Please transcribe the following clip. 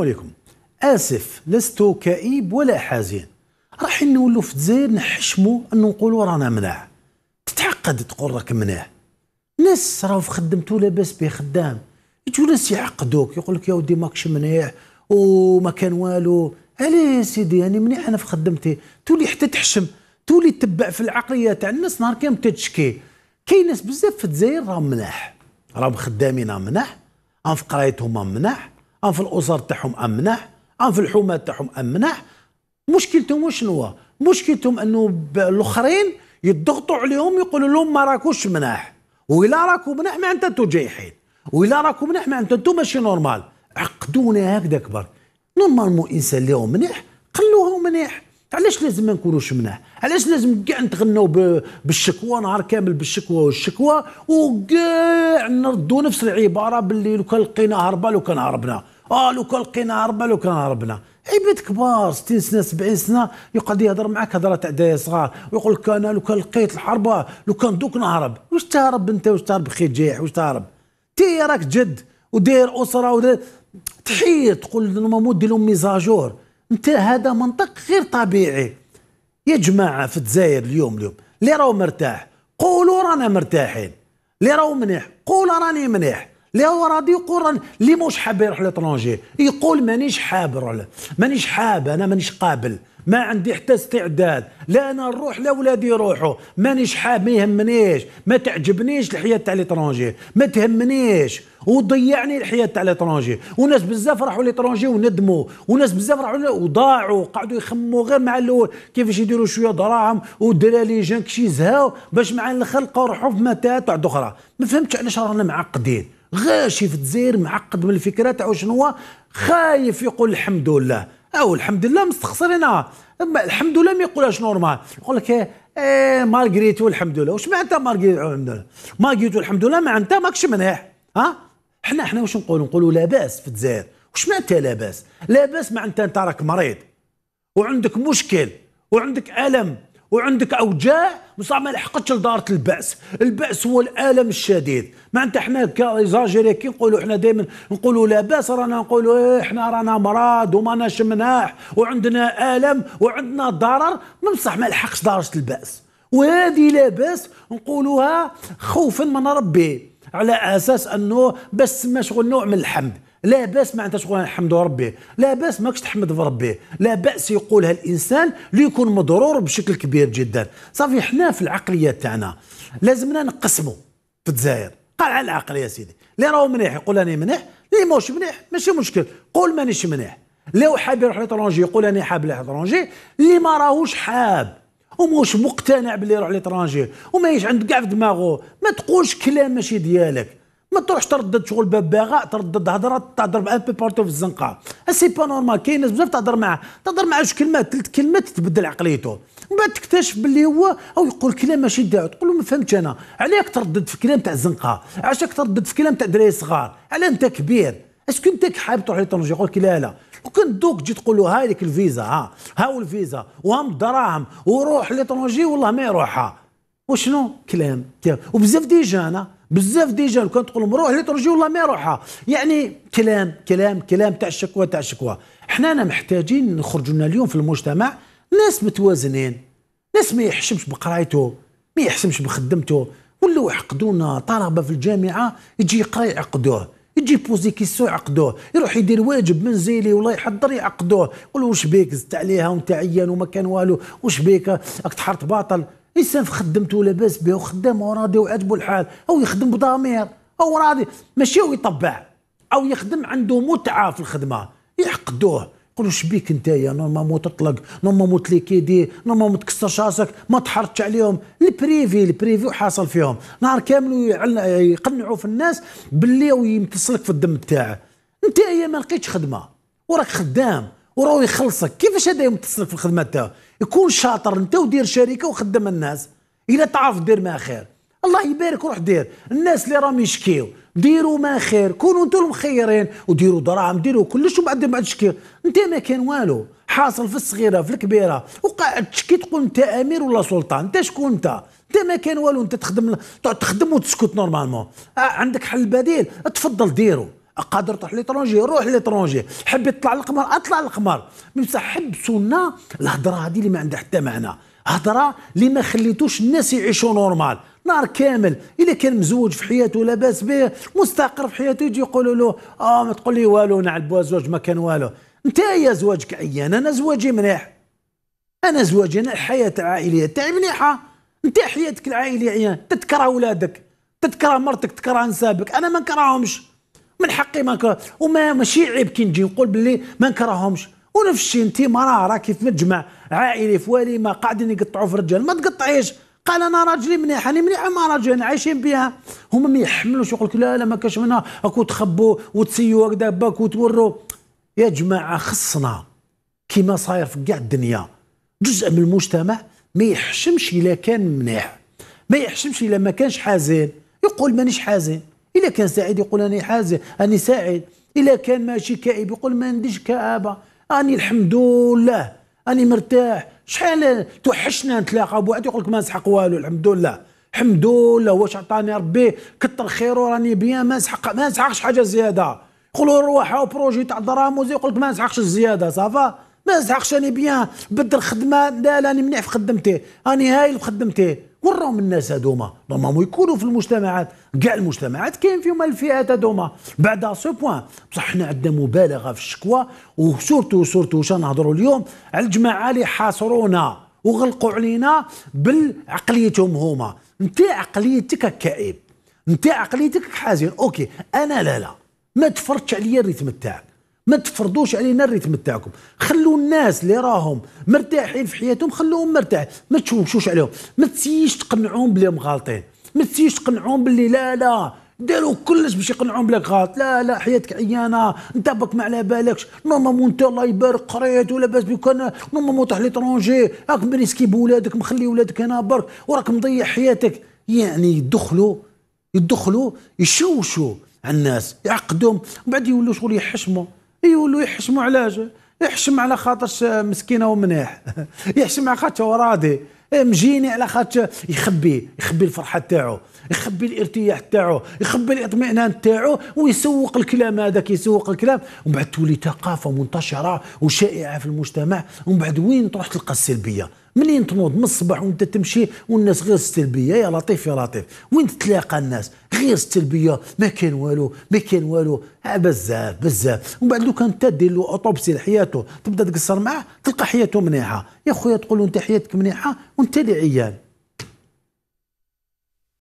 عليكم اسف لست كئيب ولا حزين راح نولو في الجزائر نحشموا انو نقولوا رانا مناع تتعقد تقول راك مناع ناس راهو في خدمته لاباس به خدام يجو ناس يعقدوك يقول لك يا ودي ماكش منيح وما كان والو علاه يا سيدي يعني منيح انا في خدمتي تولي حتى تحشم تولي تتبع في العقليه تاع الناس نهار كامل تتشكي كاين ناس بزاف في الجزائر راهم مناح راهم خدامين مناح راهم في قرايتهم مناح ام في الاسر تاعهم امنح ام في الحومات تاعهم امنح مشكلتهم شنو مشكلتهم انه الاخرين يضغطوا عليهم يقولوا لهم ما راكوش مناح وإلا راكو مناح معناتها انتو جايحين وإلا راكو مناح معناتها انتو ماشي نورمال عقدونا هكذا كبر نورمالمون انسان اللي هو مناح قلوه مناح علاش لازم ما نكونوش مناح علاش لازم كاع نتغناو بالشكوى نهار كامل بالشكوى والشكوى وكاع نردوا نفس العباره باللي لو كان لقينا هربا لو كان هربنا اه لو كان لقينا هربنا لو كان هربنا عباد كبار 60 سنه 70 سنه يقعد يهضر معك هضره تاع دايا صغار ويقول لك انا لو كان لقيت الحرب لو كان دوك نهرب واش تهرب انت واش تهرب خير جايح واش تهرب انت راك جد وداير اسره وداير تحيد تقول لهم دير لهم ميزاجور انت هذا منطق غير طبيعي يا جماعه في الجزائر اليوم اليوم اللي راهو مرتاح قولوا رانا مرتاحين اللي راهو مليح قولوا راني مليح لا هو راضي يقول لي مش حاب يروح لترونجي يقول مانيش حاب مانيش حاب انا مانيش قابل ما عندي حتى استعداد لا انا نروح لا ولادي يروحوا مانيش حاب ما يهمنيش ما تعجبنيش الحياه تاع ليترونجي ما تهمنيش وضيعني الحياه تاع ليترونجي وناس بزاف راحوا ليترونجي وندموا وناس بزاف راحوا وضاعوا قعدوا يخموا غير مع الاول كيفاش يديروا شويه دراهم ودراري جان كشي زهاو باش مع الخلق لقاو في متاهات اخرى ما فهمتش علاش رانا معقدين غاشي في الجزائر معقد من الفكره تاعو شنو خايف يقول الحمد لله او الحمد لله مستخسرينها اما الحمد لله ما يقولهاش نورمال يقول لك إيه،, ايه مارغريتو الحمد لله واش معناتها مارغريتو الحمد لله مارغريتو الحمد لله معناتها ماكش منيح ها حنا حنا واش نقولوا نقولوا لاباس في الجزائر واش معناتها لاباس لاباس معناتها انت راك مريض وعندك مشكل وعندك الم وعندك اوجاع بصح ما لحقتش لدارة البأس البأس هو الالم الشديد ما انت حنا كايزاجيري كي نقولوا احنا دائما نقولوا لا باس رانا نقولوا إيه، احنا رانا مراد وماناش مناح وعندنا الم وعندنا ضرر بصح ما لحقش دارة البأس وهذه لا باس نقولوها خوفا من ربي على اساس انه بس تسمى شغل نوع من الحمد لا باس ما انت تقول الحمد ربي لا باس ماكش تحمد في ربي لا باس يقولها الانسان اللي يكون مضرور بشكل كبير جدا صافي حنا في العقليه تاعنا لازمنا نقسموا في الجزائر قال على العقل يا سيدي اللي راهو مليح يقول انا مليح اللي ماهوش مليح ماشي مشكل قول مانيش مليح لو حاب يروح لترونجي يقول انا حاب يروح لترونجي اللي ما راهوش حاب وموش مقتنع باللي يروح لترونجي وما يش عند كاع في دماغه ما تقولش كلام ماشي ديالك ما تروحش تردد شغل باغا تردد هضره تهضر مع بي بارتو في الزنقه سي با نورمال كاين ناس بزاف تهضر معاه تهضر معاه جوج كلمات ثلاث كلمات تبدل عقليته من بعد تكتشف باللي هو او يقول كلام ماشي داعو تقول له ما فهمتش انا علاك تردد في كلام تاع الزنقه علاش تردد في كلام تاع دراري صغار على انت كبير اسكو انت حاب تروح لطنجه يقول لك لا لا وكان دوك تجي تقول له هاي ديك الفيزا ها هاو الفيزا وهم الدراهم وروح لطنجه والله ما يروحها وشنو كلام وبزاف ديجانا بزاف ديجا لو كان تقول لهم روح لترجي والله ما يروحها يعني كلام كلام كلام تاع الشكوى تاع الشكوى حنا محتاجين نخرجوا لنا اليوم في المجتمع ناس متوازنين ناس ما يحشمش بقرايته ما يحشمش بخدمته ولا يحقدونا طلبه في الجامعه يجي يقرا يعقدوه يجي بوزي كيسو يعقدوه يروح يدير واجب منزلي ولا يحضر يعقدوه يقول واش بيك زدت عليها وانت عيان وما كان والو واش بيك راك تحرت باطل الانسان في خدمته لاباس بها وخدام وراضي وعاجبو الحال او يخدم بضمير او راضي ماشي هو يطبع او يخدم عنده متعه في الخدمه يحقدوه يقولوا شبيك يا نورمالمون تطلق نورمالمون تليكيدي نورمالمون تكسر راسك ما تحرضش عليهم البريفي البريفي وحاصل فيهم نهار كامل يقنعوا في الناس باللي يمتصلك في الدم تاعه يا ما لقيتش خدمه وراك خدام وراه يخلصك كيفاش هذا يمتصلك في الخدمه تاعو يكون شاطر انت ودير شركه وخدم الناس الا تعرف دير ما خير الله يبارك روح دير الناس اللي راهم يشكيو ديروا ما خير كونوا انتم المخيرين وديروا دراهم ديروا كلش وبعد ما تشكي انت ما كان والو حاصل في الصغيره في الكبيره وقاعد تشكي تقول انت امير ولا سلطان انت شكون انت انت ما كان والو انت تخدم تخدم وتسكت نورمالمون آه، عندك حل بديل تفضل ديروا قادر تروح ليترونجي روح ليترونجي حب يطلع للقمر اطلع للقمر بصح حب سنه الهضره هذه اللي ما عندها حتى معنى هضره اللي ما خليتوش الناس يعيشوا نورمال نهار كامل الا كان مزوج في حياته لاباس به مستقر في حياته يجي يقولوا له اه ما تقول لي والو انا على زوج ما كان والو انت يا زواجك عيان انا زواجي مليح انا زواجي انا الحياه العائليه تاعي مليحه انت حياتك العائليه عيان تتكره ولادك تتكره مرتك تكره نسابك انا ما نكرههمش من حقي ما نكره وما ماشي عيب كي نجي نقول باللي ما نكرههمش ونفس الشيء انت ما راه راكي في مجمع عائلي في ما قاعدين يقطعوا في الرجال ما تقطعيش قال انا راجلي مليحه انا مليحه ما راجل عايشين بها هما ما يحملوش يقول لك لا لا ما كاش منها اكو تخبوا وتسيوا هكذا باك وتوروا يا جماعه خصنا كيما صاير في كاع الدنيا جزء من المجتمع ما يحشمش الا كان مليح ما يحشمش الا ما كانش حازين يقول مانيش حازين إذا كان سعيد يقول أنا حازم أنا سعيد إذا كان ماشي كائب يقول ما عنديش كآبة أني الحمد لله أني مرتاح شحال توحشنا نتلاقى بواحد يقول لك ما نسحق والو الحمد لله الحمد لله واش عطاني ربي كثر خيره راني بيان ما نسحق ما نسحقش حاجه زياده يقولوا روح بروجي تاع دراموز يقول لك ما نسحقش الزياده صافا ما نسحقش راني بيان بدل خدمه لا راني منيح في خدمتي راني هايل في خدمتي وراهم الناس هذوما نورمالمون يكونوا في المجتمعات كاع المجتمعات كاين فيهم الفئات هذوما بعد سو بوان بصح حنا عندنا مبالغه في الشكوى وسورتو سورتو واش نهضروا اليوم على الجماعه اللي حاصرونا وغلقوا علينا بالعقليتهم هما انت عقليتك كئيب انت عقليتك حزين اوكي انا لا لا ما تفرضش عليا الريتم تاعك ما تفرضوش علينا الريتم تاعكم خلوا الناس اللي راهم مرتاحين في حياتهم خلوهم مرتاح ما تشوشوش عليهم ما تسيش تقنعوهم بلي مغالطين ما تسيش تقنعوهم باللي لا لا داروا كلش باش يقنعوهم بلاك غلط لا لا حياتك عيانه انت بك ما على بالكش نورمالمون انت الله يبارك قريت ولاباس بك انا نورمالمون تروح ليترونجي راك مريسكي بولادك مخلي ولادك هنا برك وراك مضيع حياتك يعني يدخلوا يدخلوا يشوشوا على الناس يعقدهم وبعد بعد يولوا شغل يحشموا يولوا يحشموا علاجه يحشم على خاطرش مسكينه ومناح يحشم على خاطرش ورادي إيه، مجيني على خاطرش يخبي يخبي الفرحه تاعو يخبي الارتياح تاعو يخبي الاطمئنان تاعو ويسوق الكلام هذاك يسوق الكلام ومن بعد تولي ثقافه منتشره وشائعه في المجتمع ومن بعد وين تروح تلقى السلبيه منين تنوض من الصباح وانت تمشي والناس غير سلبيه يا لطيف يا لطيف وين تتلاقى الناس غير سلبيه ما كاين والو ما كاين والو آه، بزاف بزاف ومن بعد لو كان انت دير له اوتوبسي لحياته تبدا تقصر معاه تلقى حياته مليحه يا خويا تقول له انت حياتك مليحه وانت اللي عيان